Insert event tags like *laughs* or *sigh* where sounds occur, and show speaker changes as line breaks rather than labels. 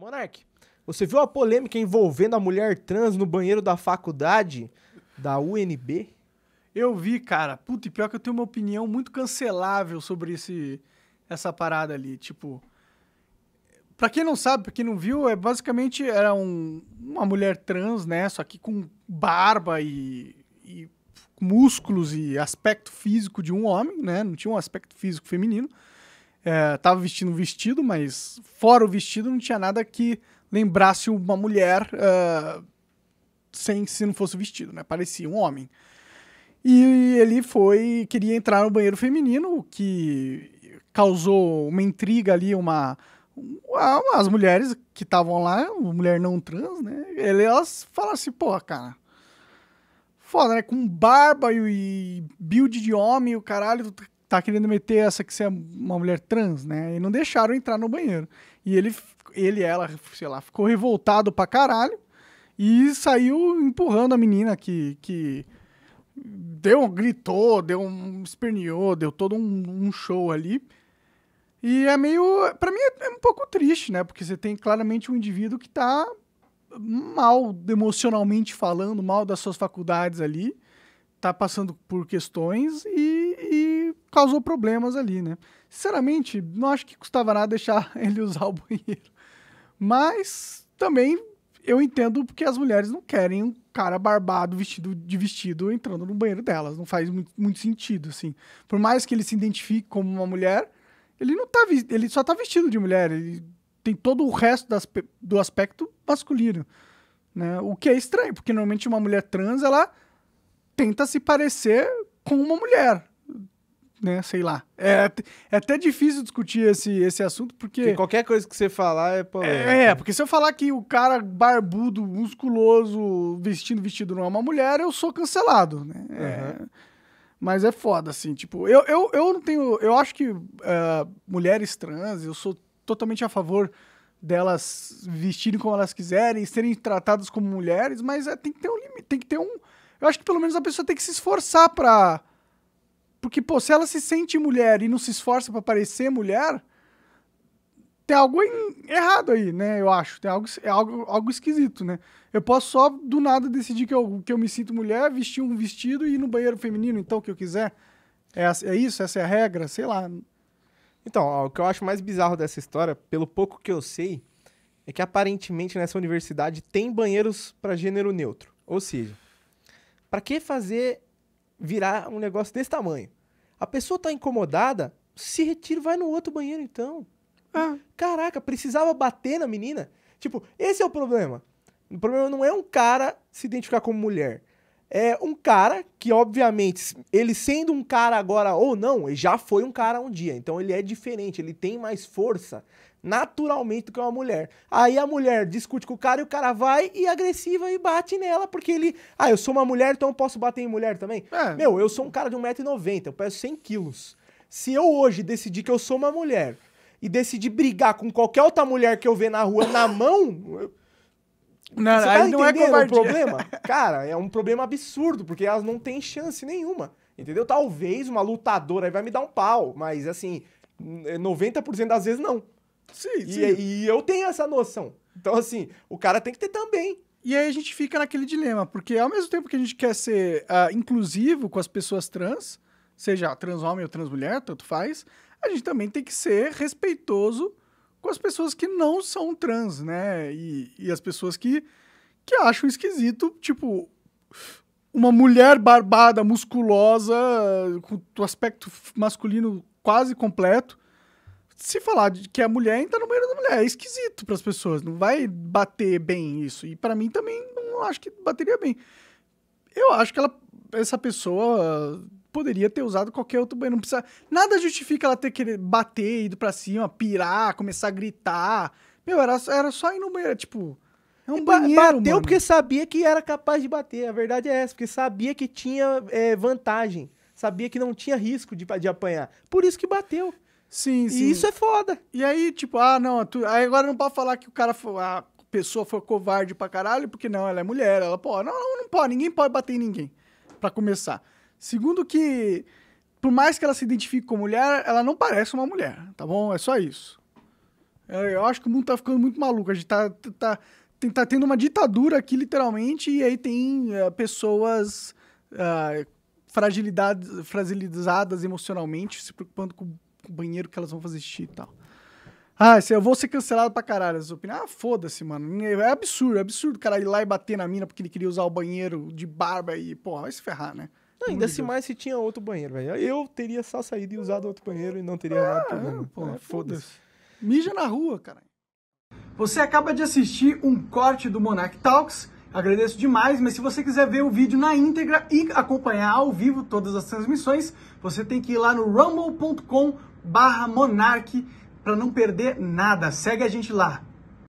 Monark, você viu a polêmica envolvendo a mulher trans no banheiro da faculdade da UNB? Eu vi, cara. Puta, e pior que eu tenho uma opinião muito cancelável
sobre esse, essa parada ali. Tipo, pra quem não sabe, pra quem não viu, é basicamente era um, uma mulher trans, né? Só que com barba e, e músculos e aspecto físico de um homem, né? Não tinha um aspecto físico feminino é, tava vestindo um vestido, mas fora o vestido não tinha nada que lembrasse uma mulher uh, sem se não fosse o vestido, né? Parecia um homem. E ele foi, queria entrar no banheiro feminino, o que causou uma intriga ali, uma as mulheres que estavam lá, mulher não trans, né? Elas falam assim, pô, cara, foda, né? Com barba e build de homem, o caralho, tá querendo meter essa que você é uma mulher trans, né? E não deixaram entrar no banheiro. E ele, ele ela, sei lá, ficou revoltado pra caralho e saiu empurrando a menina que, que deu um, gritou, deu um esperneou, deu todo um, um, show ali. E é meio, para mim é, é um pouco triste, né? Porque você tem claramente um indivíduo que tá mal emocionalmente falando, mal das suas faculdades ali, tá passando por questões e, e causou problemas ali, né? Sinceramente, não acho que custava nada deixar *laughs* ele usar o banheiro. Mas também eu entendo porque as mulheres não querem um cara barbado vestido de vestido entrando no banheiro delas. Não faz muito, muito sentido, assim. Por mais que ele se identifique como uma mulher, ele não tá ele só tá vestido de mulher, ele tem todo o resto das, do aspecto masculino, né? O que é estranho, porque normalmente uma mulher trans, ela tenta se parecer com uma mulher, né? Sei lá. É, é até difícil discutir esse, esse assunto, porque... porque
qualquer coisa que você falar é polêmica.
É, é, porque se eu falar que o cara barbudo, musculoso, vestindo vestido não é uma mulher, eu sou cancelado, né? Uhum. mas é foda, assim, tipo... Eu, eu, eu não tenho... Eu acho que uh, mulheres trans, eu sou totalmente a favor delas vestirem como elas quiserem, serem tratadas como mulheres, mas é, tem que ter um limite, tem que ter um... Eu acho que pelo menos a pessoa tem que se esforçar pra porque, pô, se ela se sente mulher e não se esforça para parecer mulher, tem algo em... errado aí, né? Eu acho. Tem algo, é algo, algo esquisito, né? Eu posso só do nada decidir que eu, que eu me sinto mulher, vestir um vestido e ir no banheiro feminino, então, o que eu quiser. É, é isso? Essa é a regra? Sei
lá. Então, ó, o que eu acho mais bizarro dessa história, pelo pouco que eu sei, é que aparentemente nessa universidade tem banheiros para gênero neutro. Ou seja, para que fazer virar um negócio desse tamanho. A pessoa tá incomodada, se retira, vai no outro banheiro então. Ah. Caraca, precisava bater na menina? Tipo, esse é o problema. O problema não é um cara se identificar como mulher. É um cara que, obviamente, ele sendo um cara agora ou não, ele já foi um cara um dia. Então ele é diferente, ele tem mais força, naturalmente do que uma mulher. Aí a mulher discute com o cara e o cara vai e agressiva e bate nela, porque ele. Ah, eu sou uma mulher, então eu posso bater em mulher também? É. Meu, eu sou um cara de 1,90m, eu peso 100 quilos. Se eu hoje decidir que eu sou uma mulher e decidir brigar com qualquer outra mulher que eu ver na rua na mão.
Não, Você tá não é covardia. um problema?
*laughs* Cara, é um problema absurdo, porque elas não têm chance nenhuma. Entendeu? Talvez uma lutadora vai me dar um pau, mas assim, 90% das vezes não. Sim, e, sim. É, e eu tenho essa noção. Então, assim, o cara tem que ter também. E aí a gente fica naquele dilema, porque ao mesmo tempo que a gente
quer ser uh, inclusivo com as pessoas trans, seja trans homem ou trans mulher, tanto faz, a gente também tem que ser respeitoso com as pessoas que não são trans, né? E, e as pessoas que, que acham esquisito, tipo, uma mulher barbada, musculosa, com o aspecto masculino quase completo, se falar de que é mulher, entra no banheiro da mulher. É esquisito para as pessoas. Não vai bater bem isso. E para mim também não acho que bateria bem. Eu acho que ela, essa pessoa poderia ter usado qualquer outro banheiro. Não precisa, nada justifica ela ter que bater, ido para cima, pirar, começar a gritar. Meu, era, era só
ir no banheiro, tipo. É um banheiro, bateu mano. porque sabia que era capaz de bater. A verdade é essa, porque sabia que tinha é, vantagem. Sabia que não tinha risco de, de apanhar. Por isso que bateu. Sim, sim. E isso é foda. E aí, tipo, ah, não, tu... aí agora não pode falar que o cara
foi... a pessoa foi covarde pra caralho, porque não, ela é mulher, ela pode. Não, não, não pode, ninguém pode bater em ninguém, para começar. Segundo que, por mais que ela se identifique como mulher, ela não parece uma mulher, tá bom? É só isso. É, eu acho que o mundo tá ficando muito maluco, a gente tá, tá, tem, tá, tá tendo uma ditadura aqui, literalmente, e aí tem uh, pessoas... Uh, fragilidades, fragilizadas emocionalmente, se preocupando com banheiro que elas vão fazer xixi e tal. Ah, eu vou ser cancelado pra caralho. As opiniões. Ah, foda-se, mano. É absurdo, é absurdo o cara ir lá e bater na mina porque ele queria usar o banheiro de barba
e, porra, vai se ferrar, né? Não, ainda se mais se tinha outro banheiro, velho. Eu teria só saído e usado outro banheiro e não teria ah, é, porra, é, foda-se. Mija na rua, cara. Você acaba
de assistir um corte do Monarch Talks. Agradeço demais, mas se você quiser ver o vídeo na íntegra e acompanhar ao vivo todas as transmissões, você tem que ir lá no rumble.com barra Monarque para não perder nada. Segue a gente lá.